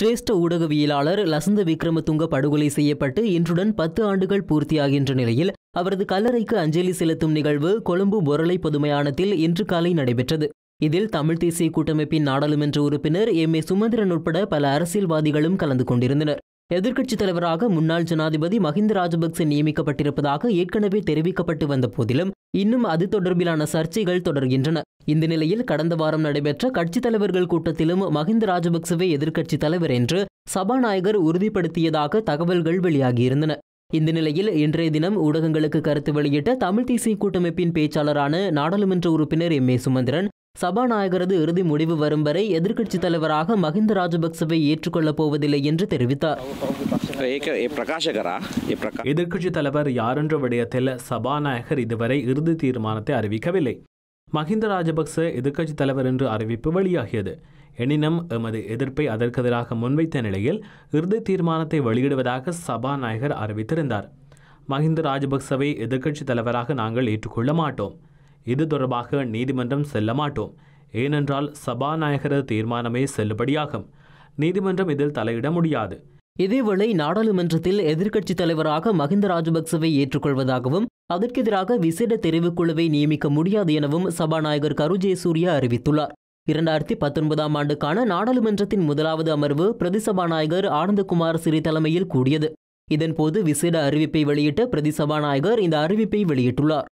சிரேஷ்ட ஊடகவியலாளர் லசந்த விக்ரமதுங்க படுகொலை செய்யப்பட்டு இன்றுடன் பத்து ஆண்டுகள் பூர்த்தியாகின்ற நிலையில் அவரது கல்லறைக்கு அஞ்சலி செலுத்தும் நிகழ்வு கொழும்பு பொருளை பொதுமையானத்தில் இன்று காலை நடைபெற்றது இதில் தமிழ் தேசிய கூட்டமைப்பின் நாடாளுமன்ற உறுப்பினர் எம் ஏ சுமந்திரன் உட்பட பல அரசியல்வாதிகளும் கலந்து கொண்டிருந்தனர் எதிர்க்கட்சித் தலைவராக முன்னாள் ஜனாதிபதி மஹிந்த ராஜபக்சே நியமிக்கப்பட்டிருப்பதாக ஏற்கனவே தெரிவிக்கப்பட்டு வந்த போதிலும் இன்னும் அது தொடர்பிலான சர்ச்சைகள் தொடர்கின்றன இந்த நிலையில் கடந்த வாரம் நடைபெற்ற கட்சித் தலைவர்கள் கூட்டத்திலும் மஹிந்த ராஜபக்சவே எதிர்க்கட்சித் தலைவர் என்று சபாநாயகர் உறுதிப்படுத்தியதாக தகவல்கள் வெளியாகியிருந்தன இந்த நிலையில் இன்றைய தினம் ஊடகங்களுக்கு கருத்து வெளியிட்ட தமிழ் தேசிய கூட்டமைப்பின் பேச்சாளரான நாடாளுமன்ற உறுப்பினர் எம் ஏ சுமந்திரன் சபாநாயகரது இறுதி முடிவு வரும் வரை எதிர்க்கட்சித் தலைவராக மஹிந்த ராஜபக்சவை ஏற்றுக்கொள்ளப் போவதில்லை என்று தெரிவித்தார் எதிர்க்கட்சித் தலைவர் யாரென்ற விடயத்தில் சபாநாயகர் இதுவரை இறுதி தீர்மானத்தை அறிவிக்கவில்லை மஹிந்த ராஜபக்ச எதிர்க்கட்சித் தலைவர் என்று அறிவிப்பு வெளியாகியது எனினும் எமது எதிர்ப்பை அதற்கெதிராக முன்வைத்த நிலையில் இறுதி தீர்மானத்தை வெளியிடுவதாக சபாநாயகர் அறிவித்திருந்தார் மஹிந்த ராஜபக்சவை எதிர்க்கட்சித் தலைவராக நாங்கள் ஏற்றுக்கொள்ள மாட்டோம் இது தொடர்பாக நீதிமன்றம் செல்ல மாட்டோம் ஏனென்றால் சபாநாயகரது தீர்மானமே செல்லுபடியாகும் நீதிமன்றம் இதில் தலையிட முடியாது இதேவேளை நாடாளுமன்றத்தில் எதிர்க்கட்சித் தலைவராக மஹிந்த ராஜபக்சவை ஏற்றுக்கொள்வதாகவும் அதற்கெதிராக விசேட தெரிவுக்குழுவை நியமிக்க முடியாது எனவும் சபாநாயகர் கரு ஜெயசூர்யா அறிவித்துள்ளார் இரண்டாயிரத்தி பத்தொன்பதாம் ஆண்டுக்கான நாடாளுமன்றத்தின் முதலாவது அமர்வு பிரதி சபாநாயகர் ஆனந்தகுமார் சிறி தலைமையில் கூடியது இதன்போது விசேட அறிவிப்பை வெளியிட்ட பிரதி சபாநாயகர் இந்த அறிவிப்பை வெளியிட்டுள்ளார்